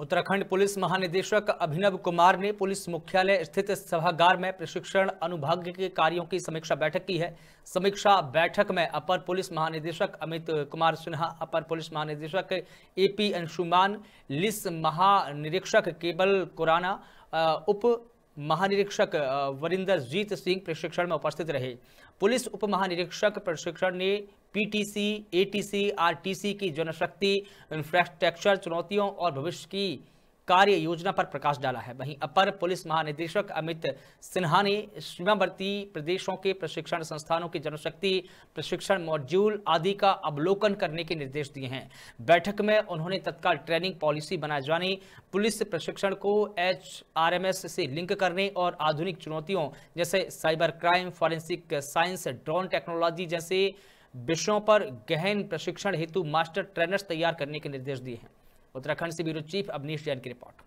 Uttarakhand police महानिदेशक अभिनव कुमार ने police मुख्यालय स्थित सभागार में प्रशिक्षण अनुभाग के कार्यों की समीक्षा बैठक की है समीक्षा बैठक में अपर पुलिस महानिदेशक अमित कुमार सिन्हा अपर पुलिस महानिदेशक ए पी अंशुमान लिस महानिरीक्षक केबल कुराना उप महानिरीक्षक वरिंदर जीत सिंह प्रशिक्षण में उपस्थित रहे पुलिस उप महानिरीक्षक प्रशिक्षण ने पीटीसी एटीसी आरटीसी की जनशक्ति इंफ्रास्ट्रक्चर चुनौतियों और भविष्य की कार्य योजना पर प्रकाश डाला है वहीं अपर पुलिस महानिदेशक अमित सिन्हा ने सीमावर्ती प्रदेशों के प्रशिक्षण संस्थानों की जनशक्ति प्रशिक्षण मॉड्यूल आदि का अवलोकन करने के निर्देश दिए हैं बैठक में उन्होंने तत्काल ट्रेनिंग पॉलिसी बनाए जाने पुलिस प्रशिक्षण को एच से लिंक करने और आधुनिक चुनौतियों जैसे cyber crime forensic science drone technology जैसे विषयों पर गहन प्रशिक्षण हेतु मास्टर ट्रेनर्स तैयार करने के निर्देश दिए हैं उत्तराखंड से ब्यूरो चीफ अवनीश जैन की रिपोर्ट